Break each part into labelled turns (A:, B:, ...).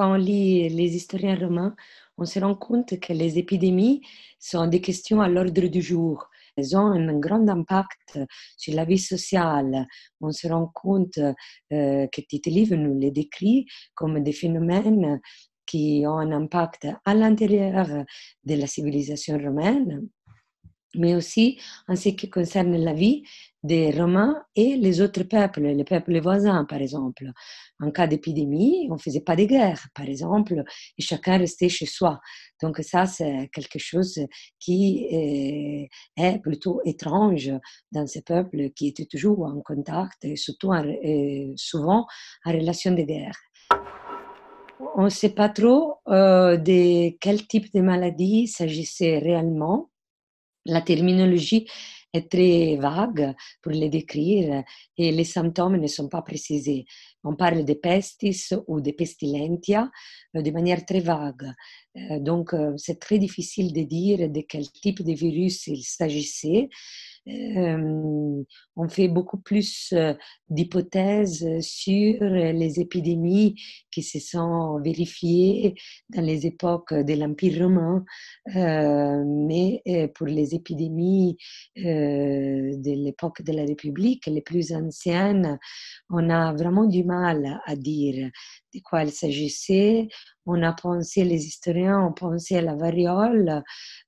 A: quand on lit les historiens romains, on se rend compte que les épidémies sont des questions à l'ordre du jour. Elles ont un grand impact sur la vie sociale. On se rend compte euh, que Tite nous les décrit comme des phénomènes qui ont un impact à l'intérieur de la civilisation romaine, mais aussi en ce qui concerne la vie des Romains et les autres peuples, les peuples voisins, par exemple. En cas d'épidémie, on ne faisait pas de guerre, par exemple, et chacun restait chez soi. Donc ça, c'est quelque chose qui euh, est, plutôt étrange dans ces peuples qui étaient toujours en contact et surtout souvent en relation de guerre. On ne sait pas trop euh, de quel type de maladie s'agissait réellement. La terminologie est très vague pour les décrire et les symptômes ne sont pas précisés. On parle de pestis ou de pestilentia euh, de manière très vague. Euh, donc, euh, c'est très difficile de dire de quel type de virus il s'agissait. on fait beaucoup plus d'hypothèses sur les épidémies qui se sont vérifiées dans les époques de l'Empire romain, mais pour les épidémies euh, de l'époque de la République, les plus anciennes, on a vraiment du mal à dire de quoi il s'agissait. On a pensé, les historiens ont pensé à la variole,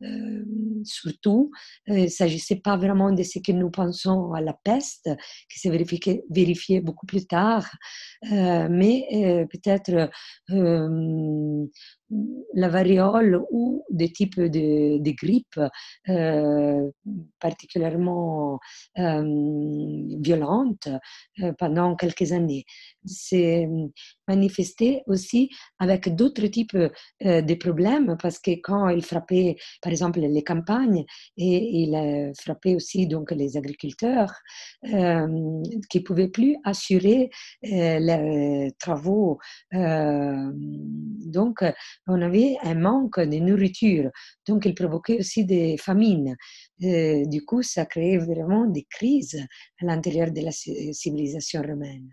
A: euh, surtout, euh, il ne s'agissait pas vraiment de ce que nous pensons à la peste, qui s'est vérifiée beaucoup plus tard, euh, mais peut-être la variole ou des types de, grippe particulièrement euh, violentes pendant quelques années s'est manifesté aussi avec d'autres types euh, de problèmes parce que quand il frappait, par exemple, les campagnes et il euh, frappait aussi donc les agriculteurs euh, qui ne pouvaient plus assurer leurs les travaux. donc, on avait un manque de nourriture. Donc, il provoquait aussi des famines. du coup, ça créait vraiment des crises à l'intérieur de la civilisation romaine.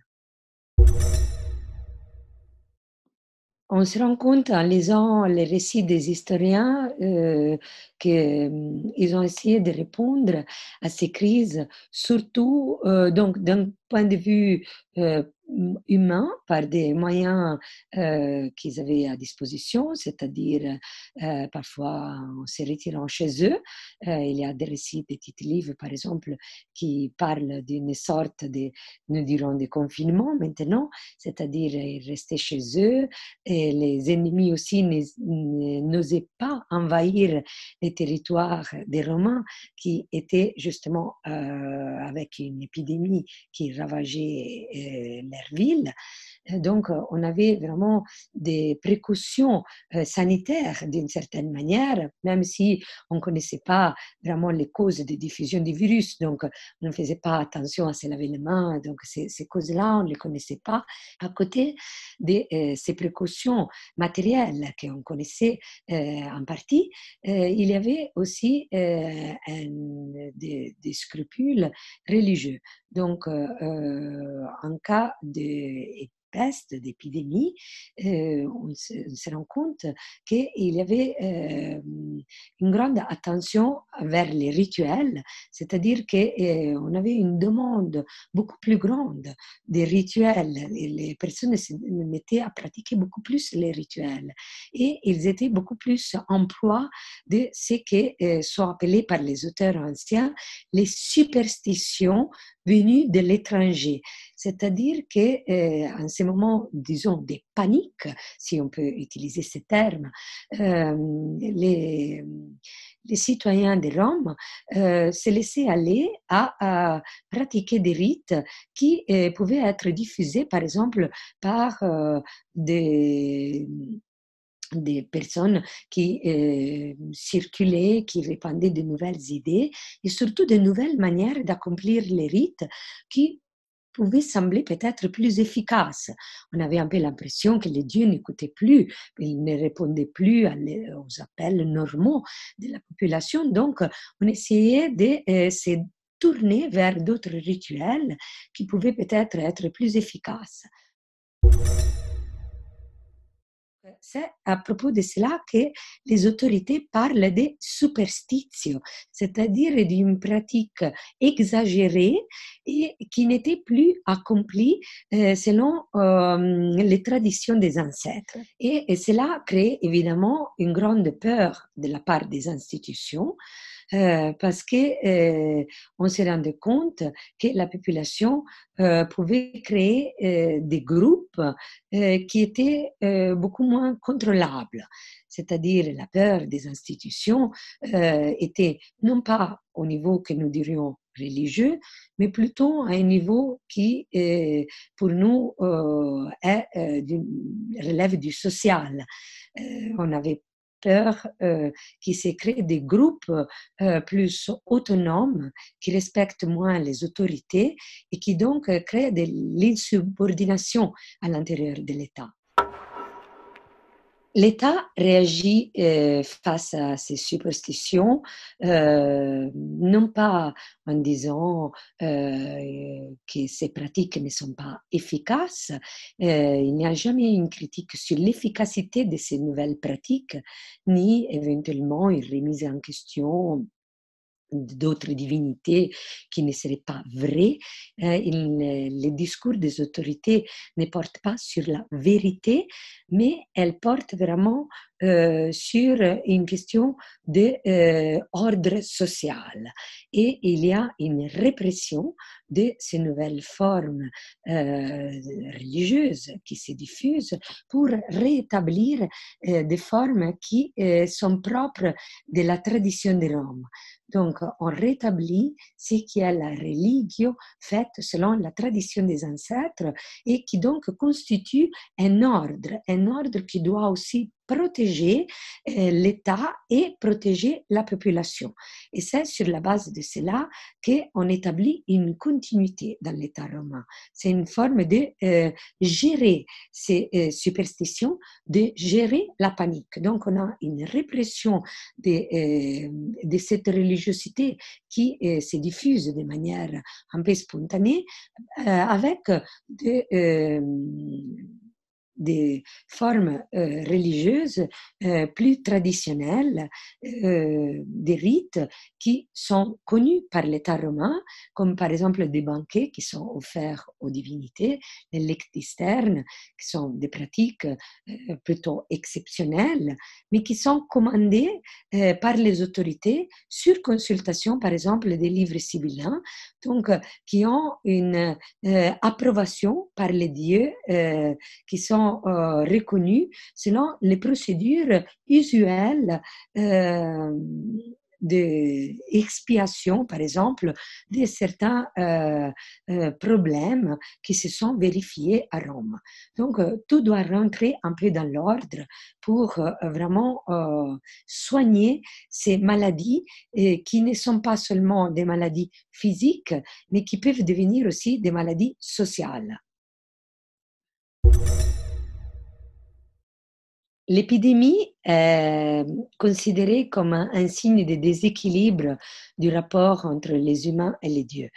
A: On se rend compte en lisant les récits des historiens euh, qu'ils hum, ont essayé de répondre à ces crises, surtout euh, donc d'un point de vue euh, humains par des moyens euh, qu'ils avaient à disposition, c'est-à-dire euh, parfois en se retirant chez eux. Euh, il y a des récits, des petits livres par exemple, qui parlent d'une sorte de, nous dirons, de confinement maintenant, c'est-à-dire rester chez eux. Et les ennemis aussi n'osaient pas envahir les territoires des Romains qui étaient justement avec une épidémie qui ravageait Merlina, Euh, donc, euh, on avait vraiment des précautions euh, sanitaires d'une certaine manière, même si on ne connaissait pas vraiment les causes de diffusion du virus. Donc, on ne faisait pas attention à se laver les mains. Donc, ces, causes-là, on ne les connaissait pas. À côté de ces précautions matérielles qu'on connaissait en partie, il y avait aussi des, scrupules religieux. Donc, en cas de peste, d'épidémie, euh, on, se, rend compte qu'il y avait euh, une grande attention vers les rituels, c'est-à-dire qu'on euh, avait une demande beaucoup plus grande des rituels. les personnes se mettaient à pratiquer beaucoup plus les rituels et ils étaient beaucoup plus en proie de ce qui sont appelés par les auteurs anciens les superstitions venues de l'étranger. C'est-à-dire que, euh, en ce moment, disons, de panique, si on peut utiliser ce terme, euh, les, les, citoyens de Rome euh, se laissaient aller à, pratiquer des rites qui euh, pouvaient être diffusés, par exemple, par des des personnes qui circulaient, qui répandaient de nouvelles idées et surtout de nouvelles manières d'accomplir les rites qui pouvait sembler peut-être plus efficace. On avait un peu l'impression que les dieux n'écoutaient plus, ils ne répondaient plus aux appels normaux de la population. Donc, on essayait de euh, se tourner vers d'autres rituels qui pouvaient peut-être être plus efficaces c'est à propos de cela que les autorités parlent de superstition, c'est-à-dire d'une pratique exagérée et qui n'était plus accomplie euh, selon euh, les traditions des ancêtres. Et, cela crée évidemment une grande peur de la part des institutions euh, parce que euh, on s'est rendu compte que la population euh, pouvait créer des groupes qui étaient beaucoup moins contrôlables. C'est-à-dire la peur des institutions était non pas au niveau que nous dirions religieux, mais plutôt à un niveau qui, pour nous, est, relève du social. on avait peur euh, qui se créent des groupes euh, plus autonomes, qui respectent moins les autorités et qui donc euh, créent de l'insubordination à l'intérieur de l'État. L'État réagit euh, face à ces superstitions, euh, non pas en disant euh, que ces pratiques ne sont pas efficaces, il n'y a jamais une critique sur l'efficacité de ces nouvelles pratiques, ni éventuellement une remise en question d'autres divinités qui ne seraient pas vraies. Hein, les discours des autorités ne portent pas sur la vérité, mais elles portent vraiment euh, sur une question d'ordre euh, social. Et il y a une répression de ces nouvelles formes euh, religieuses qui se diffusent pour rétablir des formes qui sont propres de la tradition de Rome. Donc, on rétablit ce qui est la religion faite selon la tradition des ancêtres et qui donc constitue un ordre, un ordre qui doit aussi protéger euh, l'État et protéger la population. Et c'est sur la base de cela qu'on établit une continuité dans l'État romain. C'est une forme de euh, gérer ces euh, superstitions, de gérer la panique. Donc on a une répression de, de cette religiosité qui se diffuse de manière un peu spontanée avec de des formes euh, religieuses euh, plus traditionnelles, euh, des rites qui sont connus par l'État romain, comme par exemple des banquets qui sont offerts aux divinités, les lectisternes, qui sont des pratiques plutôt exceptionnelles, mais qui sont commandées par les autorités sur consultation, par exemple, des livres sibyllins, donc qui ont une approbation par les dieux qui sont euh, reconnues selon les procédures usuelles euh, d'expiation, par exemple, de certains euh, problèmes qui se sont vérifiés à Rome. Donc, tout doit rentrer un peu dans l'ordre pour vraiment soigner ces maladies qui ne sont pas seulement des maladies physiques, mais qui peuvent devenir aussi des maladies sociales. L'épidémie est euh, considérée comme un, signe de déséquilibre du rapport entre les humains et les dieux.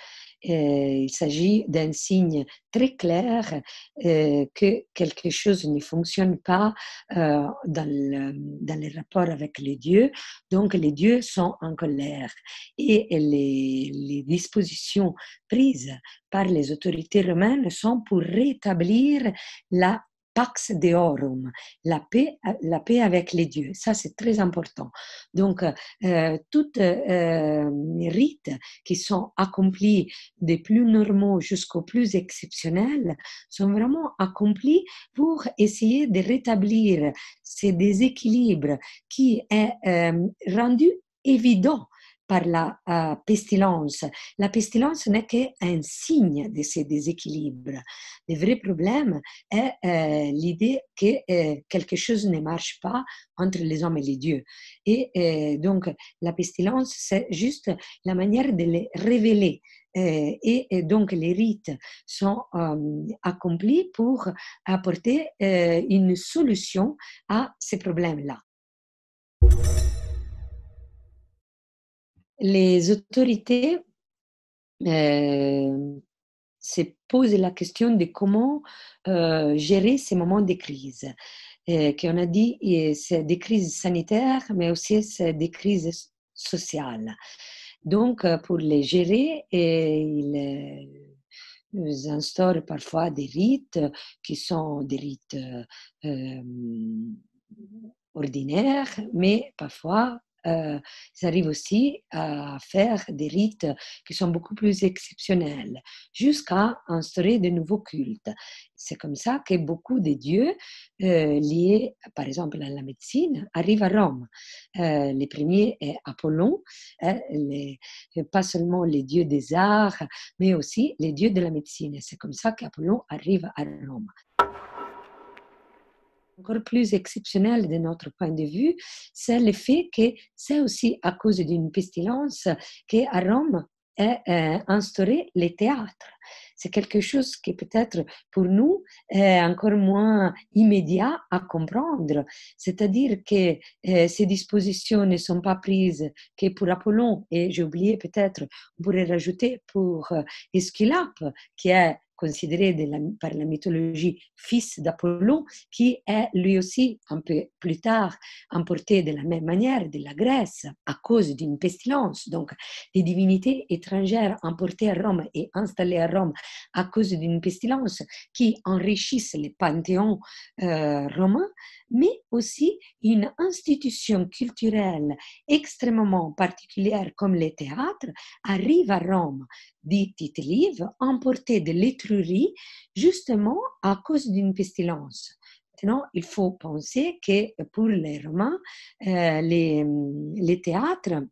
A: Euh, il s'agit d'un signe très clair euh, que quelque chose ne fonctionne pas dans, le, les rapports avec les dieux. Donc les dieux sont en colère et les, les dispositions prises par les autorités romaines sont pour rétablir la Pax Deorum, la paix, la paix avec les dieux. Ça, c'est très important. Donc, euh, toutes les euh, rites qui sont accomplis des plus normaux jusqu'aux plus exceptionnels sont vraiment accomplis pour essayer de rétablir ces déséquilibres qui est euh, rendu évident par la euh, pestilence. La pestilence n'est qu'un signe de ces déséquilibres. Le vrai problème est euh, l'idée que euh, quelque chose ne marche pas entre les hommes et les dieux. Et donc la pestilence, c'est juste la manière de les révéler, et, donc les rites sont accomplis pour apporter une solution à ces problèmes-là. les autorités euh, se posent la question de comment euh, gérer ces moments de crise. Et euh, on a dit, c'est des crises sanitaires, mais aussi c'est des crises sociales. Donc, pour les gérer, ils, instaurent parfois des rites qui sont des rites ordinaires, mais parfois euh, ils arrivent aussi à faire des rites qui sont beaucoup plus exceptionnels, jusqu'à instaurer de nouveaux cultes. C'est comme ça que beaucoup des dieux euh, liés, par exemple, à la médecine, arrivent à Rome. Euh, le les premiers est Apollon, hein, pas seulement les dieux des arts, mais aussi les dieux de la médecine. C'est comme ça qu'Apollon arrive à Rome encore plus exceptionnel de notre point de vue, c'est le fait que c'est aussi à cause d'une pestilence qu'à Rome est euh, instauré le théâtre. C'est quelque chose qui peut-être pour nous est encore moins immédiat à comprendre. C'est-à-dire que euh, ces dispositions ne sont pas prises que pour Apollon, et j'ai oublié peut-être, on pourrait rajouter pour euh, Esculape, qui est considéré de par la mythologie fils d'Apollon, qui est lui aussi, un peu plus tard, emporté de la même manière de la Grèce à cause d'une pestilence. Donc, des divinités étrangères emportées à Rome et installées à Rome à cause d'une pestilence qui enrichissent les panthéons euh, romains, mais aussi une institution culturelle extrêmement particulière comme les théâtres arrive à Rome, dit tite emportée de l'étranger justement à cause d'une pestilence. Maintenant, il faut penser que pour les Romains, euh, le théâtre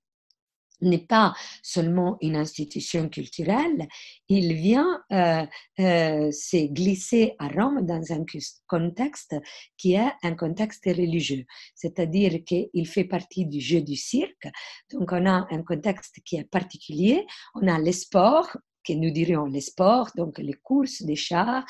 A: n'est pas seulement une institution culturelle, il vient euh, glissé euh, glisser à Rome dans un contexte qui est un contexte religieux, c'est-à-dire qu'il fait partie du jeu du cirque, donc on a un contexte qui est particulier, on a les sports, que nous dirions les sports, donc les courses des chars,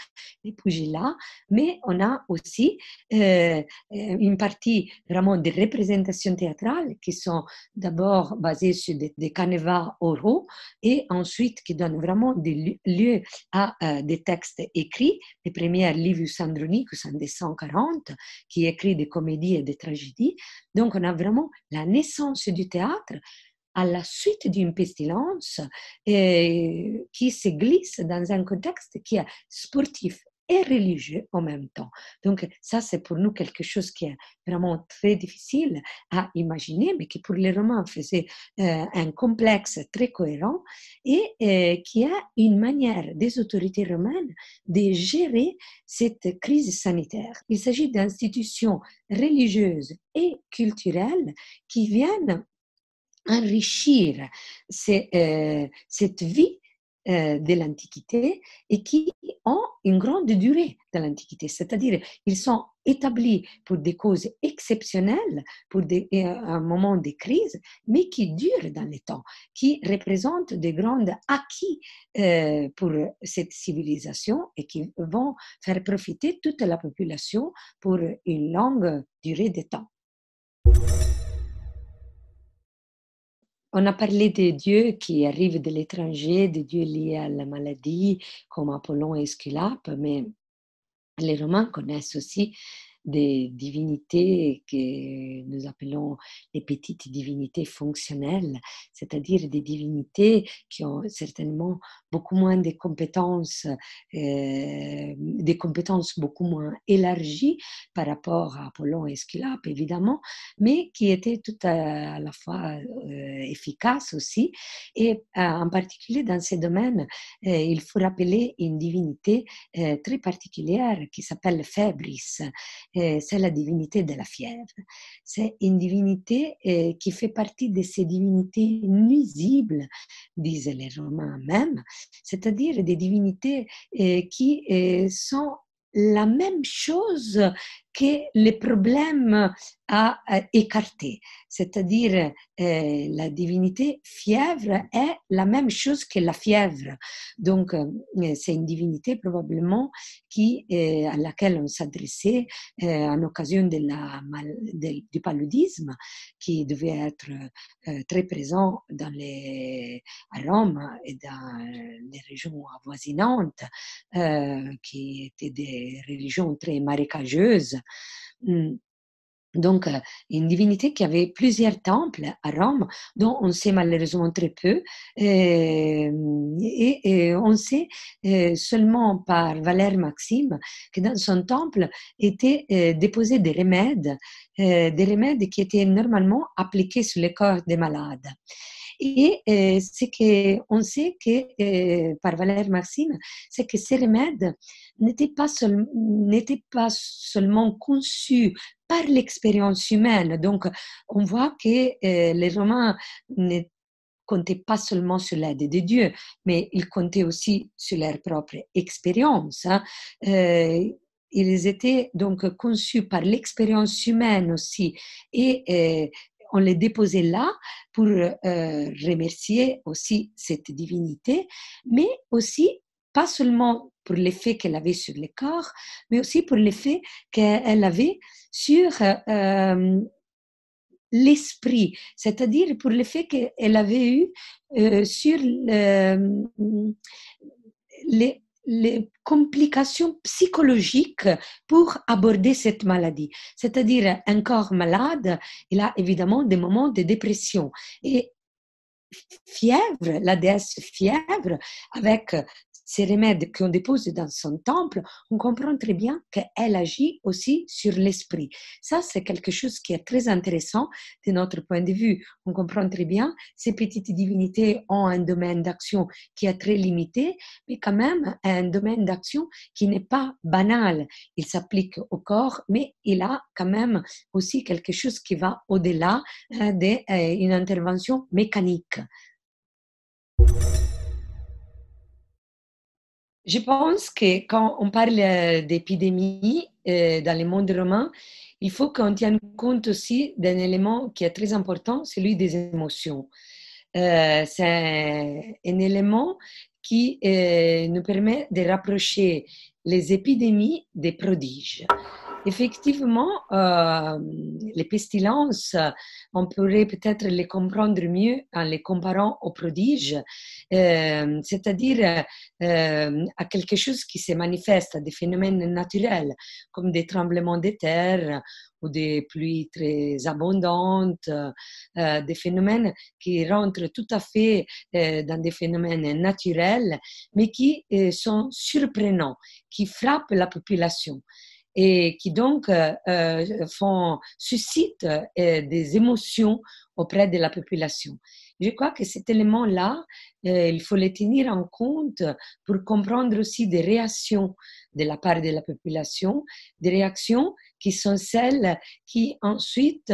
A: les pugilats, mais on a aussi euh, euh, une partie vraiment des représentations théâtrales qui sont d'abord basées sur des, canevas oraux et ensuite qui donnent vraiment des lieux à euh, des textes écrits. Les premières, Livius Andronicus en 140, qui écrit des comédies et des tragédies. Donc on a vraiment la naissance du théâtre à la suite d'une pestilence et euh, qui se glisse dans un contexte qui est sportif et religieux en même temps. Donc ça, c'est pour nous quelque chose qui est vraiment très difficile à imaginer, mais qui pour les Romains faisait euh, un complexe très cohérent et euh, qui a une manière des autorités romaines de gérer cette crise sanitaire. Il s'agit d'institutions religieuses et culturelles qui viennent enrichir euh, cette vie euh, de l'Antiquité et qui ont une grande durée de l'Antiquité. C'est-à-dire, ils sont établis pour des causes exceptionnelles, pour un moment de crise, mais qui durent dans le temps, qui représentent des grands acquis euh, pour cette civilisation et qui vont faire profiter toute la population pour une longue durée de temps. On a parlé des dieux qui arrivent de l'étranger, de dieux liés à la maladie, comme Apollon et Esculape, mais les Romains connaissent aussi des divinités que nous appelons les petites divinités fonctionnelles, c'est-à-dire des divinités qui ont certainement beaucoup moins de compétences, euh, des compétences beaucoup moins élargies par rapport à Apollon et Esculape, évidemment, mais qui étaient tout à, la fois euh, efficaces aussi. Et euh, en particulier dans ces domaines, il faut rappeler une divinité très particulière qui s'appelle Fébris c'est la divinité de la fièvre. C'est une divinité euh, qui fait partie de ces divinités nuisibles, disent les Romains même, c'est-à-dire des divinités euh, qui euh, sont la même chose que le problème a écarté C'est-à-dire, euh, la divinité fièvre est la même chose que la fièvre. Donc, euh, c'est une divinité probablement qui, euh, à laquelle on s'adressait en occasion de la, du paludisme, qui devait être très présent dans les, à Rome et dans les régions avoisinantes, qui étaient des religions très marécageuses Mm. Donc, euh, une divinité qui avait plusieurs temples à Rome, dont on sait malheureusement très peu, euh, et, on sait euh, seulement par Valère Maxime que dans son temple étaient déposés des remèdes, des remèdes qui étaient normalement appliqués sur les corps des malades. Et euh, ce qu'on sait que, eh, par Valère Maxime, c'est que ces remèdes n'étaient pas, seulement conçus par l'expérience humaine. Donc, on voit que eh, les Romains ne comptaient pas seulement sur l'aide de Dieu, mais ils comptaient aussi sur leur propre expérience. Hein. Eh, ils étaient donc conçus par l'expérience humaine aussi et on les déposait là pour euh, remercier aussi cette divinité, mais aussi pas seulement pour l'effet qu'elle avait sur le corps, mais aussi pour l'effet qu'elle avait sur euh, euh, l'esprit, c'est-à-dire pour l'effet qu'elle avait eu sur les, les complications psychologiques pour aborder cette maladie. C'est-à-dire, un corps malade, il a évidemment des moments de dépression. Et fièvre, la déesse fièvre, avec ces remèdes qu'on dépose dans son temple, on comprend très bien qu'elle agit aussi sur l'esprit. Ça, c'est quelque chose qui est très intéressant de notre point de vue. On comprend très bien, ces petites divinités ont un domaine d'action qui est très limité, mais quand même un domaine d'action qui n'est pas banal. Il s'applique au corps, mais il a quand même aussi quelque chose qui va au-delà euh, d'une euh, intervention mécanique. Je pense que quand on parle d'épidémie euh, dans le monde romain, il faut qu'on tienne compte aussi d'un élément qui est très important, celui des émotions. Euh, c'est un, élément qui euh, nous permet de rapprocher les épidémies des prodiges. Effectivement, euh, les pestilences, on pourrait peut-être les comprendre mieux en les comparant aux prodiges, euh, c'est-à-dire euh, à quelque chose qui se manifeste, à des phénomènes naturels, comme des tremblements de terre ou des pluies très abondantes, euh, des phénomènes qui rentrent tout à fait euh, dans des phénomènes naturels, mais qui euh, sont surprenants, qui frappent la population et qui donc euh, euh, font, suscitent euh, des émotions auprès de la population. Je crois que cet élément-là, euh, il faut le tenir en compte pour comprendre aussi des réactions de la part de la population, des réactions qui sont celles qui ensuite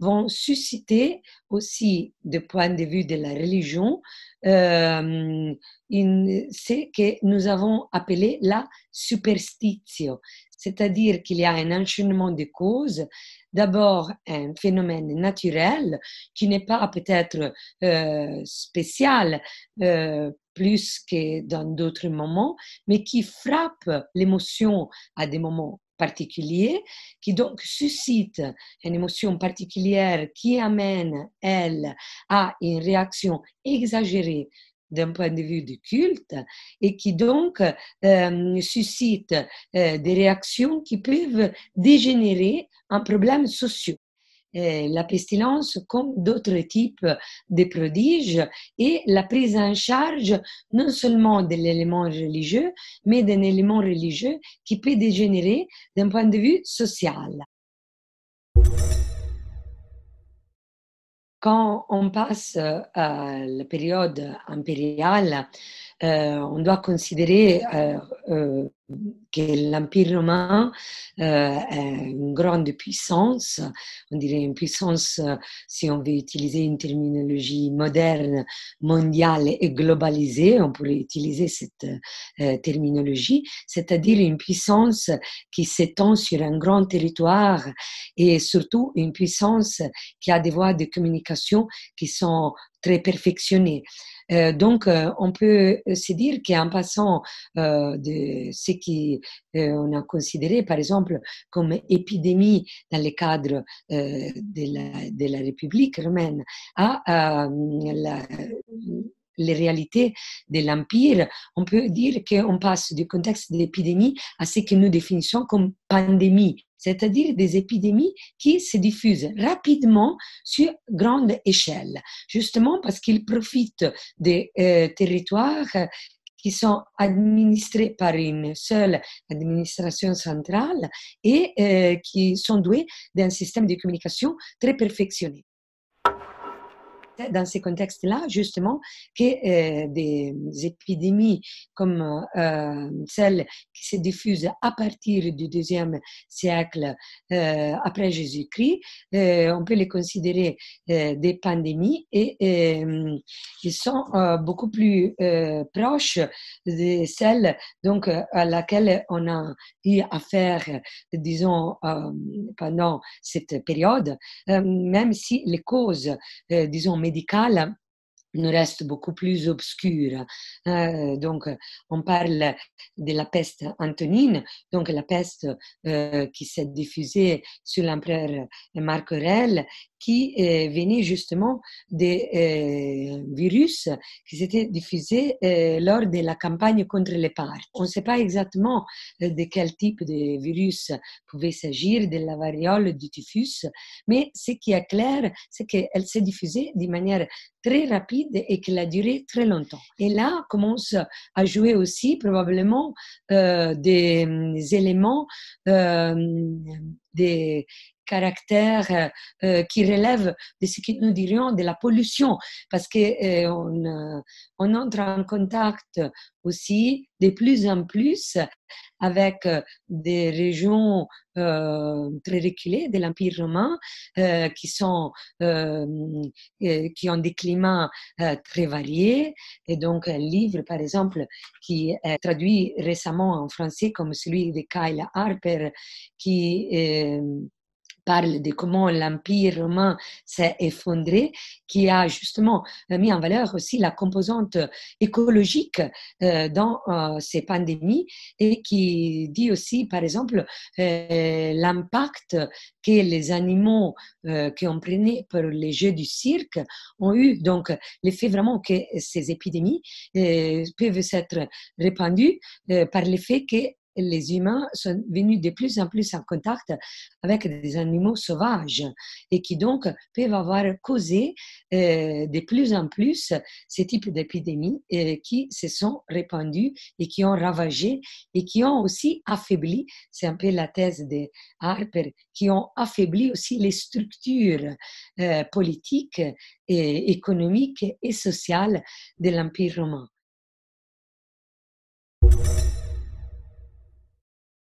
A: vont susciter aussi, du point de vue de la religion, euh, ce que nous avons appelé la superstition, c'est-à-dire qu'il y a un enchaînement de causes d'abord un phénomène naturel qui n'est pas peut-être euh, spécial euh, plus que dans d'autres moments, mais qui frappe l'émotion à des moments particuliers, qui donc suscite une émotion particulière qui amène, elle, à une réaction exagérée d'un point de vue du culte et qui donc euh, suscite euh, des réactions qui peuvent dégénérer en problème sociaux. Euh, la pestilence, comme d'autres types de prodiges, et la prise en charge non seulement de l'élément religieux, mais d'un élément religieux qui peut dégénérer d'un point de vue social. Quand on passe euh, à la période impériale, eh, on doit considérer eh, eh, que l'Empire romain est une grande puissance, on dirait une puissance, si on veut utiliser une terminologie moderne, mondiale et globalisée, on pourrait utiliser cette terminologie, c'est-à-dire une puissance qui s'étend sur un grand territoire et surtout une puissance qui a des voies de communication qui sont très perfectionnées. Euh, donc, euh, on peut euh, se dire qu'en passant de ce qui on a considéré, par exemple, comme épidémie dans le cadre de la, de, la, République romaine, à les réalités de l'Empire, on peut dire qu'on passe du contexte d'épidémie à ce que nous définissons comme pandémie, c'est-à-dire des épidémies qui se diffusent rapidement sur grande échelle, justement parce qu'ils profitent des euh, territoires qui sont administrés par une seule administration centrale et euh, qui sont doués d'un système de communication très perfectionné dans ces contextes-là, justement, que euh, des épidémies comme euh, celle qui se diffuse à partir du deuxième siècle euh, après Jésus-Christ, euh, on peut les considérer des pandémies et ils sont beaucoup plus proches de celles donc à laquelle on a eu affaire, disons, pendant cette période, même si les causes, disons, medicale nous reste beaucoup plus obscure. Euh, donc, on parle de la peste antonine, donc la peste euh, qui s'est diffusée sur l'empereur Marc Aurèle, qui euh, venait justement des virus qui s'étaient diffusés lors de la campagne contre les parts. On ne sait pas exactement de quel type de virus pouvait s'agir, de la variole, du typhus, mais ce qui est clair, c'est qu'elle s'est diffusée de manière très rapide et qu'elle a duré très longtemps. Et là, commence à jouer aussi probablement euh, hum, des, éléments, euh, hum, des, caractère euh, euh, qui relève de ce que nous dirions de la pollution, parce que euh, on, entre en contact aussi de plus en plus avec des régions très reculées de l'Empire romain qui sont qui ont des climats très variés et donc un livre par exemple qui est traduit récemment en français comme celui de Kyle Harper qui parle de comment l'Empire romain s'est effondré, qui a justement euh, mis en valeur aussi la composante écologique euh, dans euh, ces pandémies et qui dit aussi, par exemple, l'impact que les animaux qui ont prenait pour les jeux du cirque ont eu. Donc, l'effet vraiment que ces épidémies peuvent être répandues par l'effet que les humains sont venus de plus en plus en contact avec des animaux sauvages et qui donc peuvent avoir causé euh, de plus en plus ces types d'épidémies euh, qui se sont répandues et qui ont ravagé et qui ont aussi affaibli, c'est un peu la thèse de Harper, qui ont affaibli aussi les structures euh, politiques, et économiques et sociales de l'Empire romain.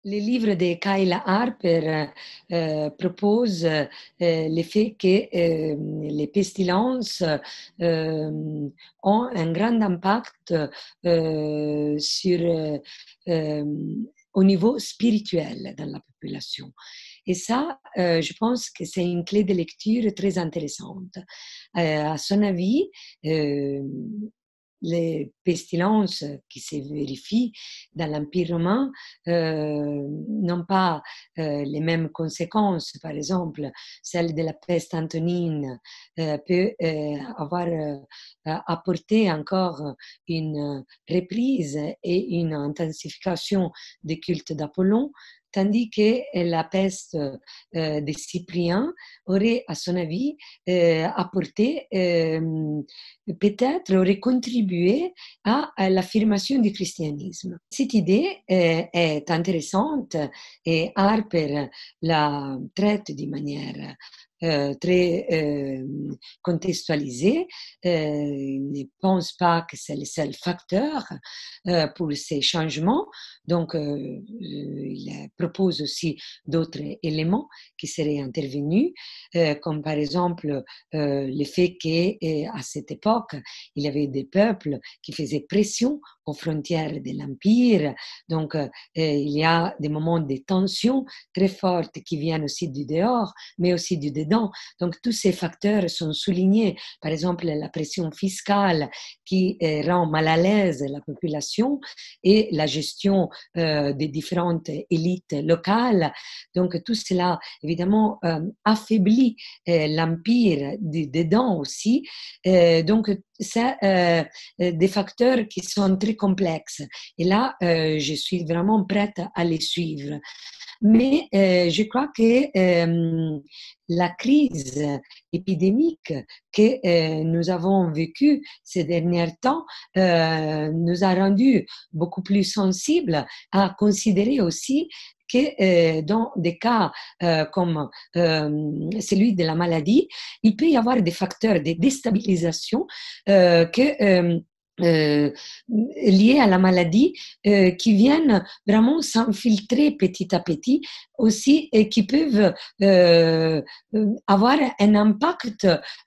A: Les livres de Kayla Harper propose euh, euh, proposent euh, le fait que les pestilences ont un grand impact sur, au niveau spirituel dans la population. Et ça, je pense que c'est une clé de lecture très intéressante. à son avis, les pestilences qui se vérifient dans l'Empire romain euh, n'ont pas euh, les mêmes conséquences. Par exemple, celle de la peste antonine euh, peut euh, avoir euh, apporté encore une reprise et une intensification des cultes d'Apollon tandis que euh, la peste euh, de Cyprien aurait, à son avis, euh, apporté, peut-être aurait contribué à, l'affirmation du christianisme. Cette idée est intéressante et Harper la traite de manière euh, très euh, contextualisé. Euh, il ne pense pas que c'est le seul facteur pour ces changements. Donc, il propose aussi d'autres éléments qui seraient intervenus, comme par exemple le fait qu'à cette époque, il y avait des peuples qui faisaient pression aux frontières de l'Empire. Donc, il y a des moments de tension très fortes qui viennent aussi du dehors, mais aussi du dedans donc tous ces facteurs sont soulignés. Par exemple, la pression fiscale qui euh, rend mal à l'aise la population et la gestion euh, des différentes élites locales. Donc tout cela, évidemment, euh, affaiblit l'empire des dents aussi. donc c'est des facteurs qui sont très complexes. Et là, je suis vraiment prête à les suivre. Mais euh, je crois que euh, la crise épidémique que euh, nous avons vécue ces derniers temps euh, nous a rendu beaucoup plus sensibles à considérer aussi que dans des cas comme celui de la maladie, il peut y avoir des facteurs de déstabilisation que euh, liées à la maladie euh, qui viennent vraiment s'infiltrer petit à petit aussi et qui peuvent euh, avoir un impact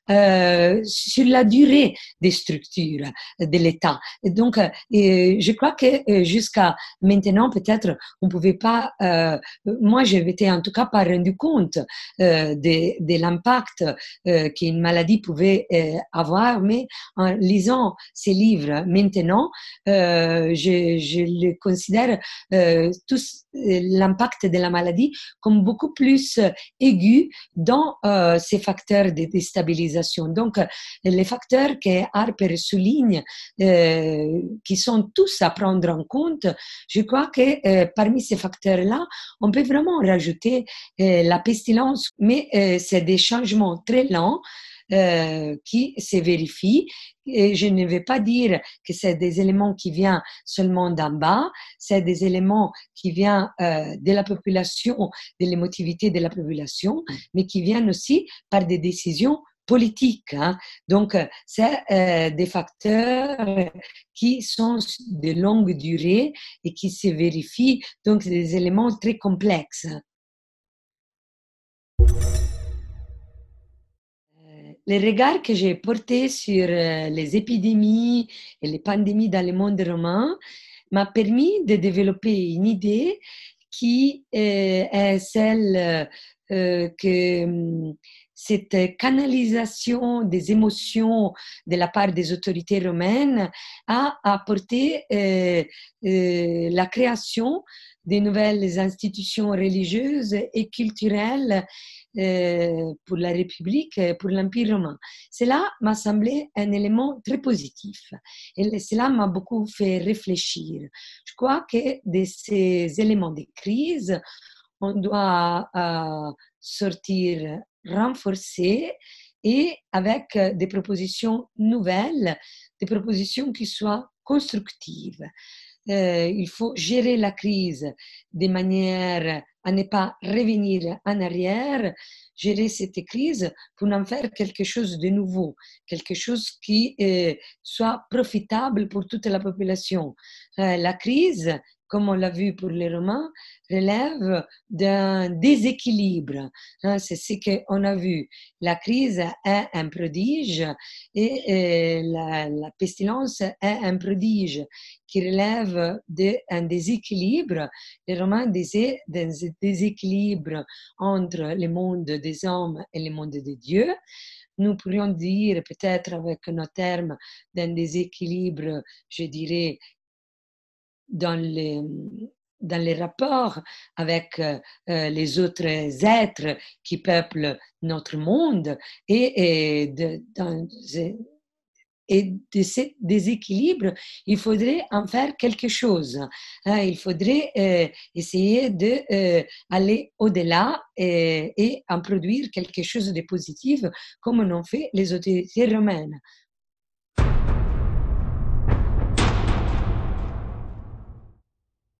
A: euh, sur la durée des structures de l'État. donc, je crois que jusqu'à maintenant, peut-être, on ne pouvait pas, moi, je m'étais en tout cas pas rendu compte de, de l'impact qu'une maladie pouvait avoir, mais en lisant ces livres, Maintenant, euh, je, considère euh, euh, l'impact de la maladie comme beaucoup plus aigu dans ces facteurs de déstabilisation. Donc, les facteurs que Harper souligne, qui sont tous à prendre en compte, je crois que parmi ces facteurs-là, on peut vraiment rajouter la pestilence, mais c'est des changements très lents euh, qui se vérifie Et je ne vais pas dire que c'est des éléments qui viennent seulement d'en bas, c'est des éléments qui viennent euh, de la population, de l'émotivité de la population, mais qui viennent aussi par des décisions politiques. Hein. Donc, c'est euh, des facteurs qui sont de longue durée et qui se vérifient, donc des éléments très complexes. les regard que j'ai portés sur euh, les épidémies et les pandémies dans le monde romain m'a permis de développer une idée qui euh, est celle euh, que hum, cette canalisation des émotions de la part des autorités romaines a apporté la création des nouvelles institutions religieuses et culturelles euh, pour la République, et euh, pour l'Empire romain. Cela m'a semblé un élément très positif et cela m'a beaucoup fait réfléchir. Je crois que de ces éléments de crise, on doit euh, sortir renforcé et avec des propositions nouvelles, des propositions qui soient constructives. Euh, il faut gérer la crise de manière à ne pas revenir en arrière, gérer cette crise pour en faire quelque chose de nouveau, quelque chose qui euh, soit profitable pour toute la population. Euh, la crise, comme on l'a vu pour les Romains, relève d'un déséquilibre. Hein, c'est ce qu'on a vu. La crise est un prodige et la, pestilence est un prodige qui relève d'un déséquilibre. Les Romains disaient d'un déséquilibre entre le monde des hommes et le monde de Dieu nous pourrions dire peut-être avec nos termes d'un déséquilibre, je dirais, dans les, dans les rapports avec euh, euh, les autres êtres qui peuplent notre monde et, de, dans, et ce déséquilibre, il faudrait en faire quelque chose. Hein. il faudrait euh, essayer d'aller au-delà et, et, en produire quelque chose de positif comme l'ont fait les autorités romaines.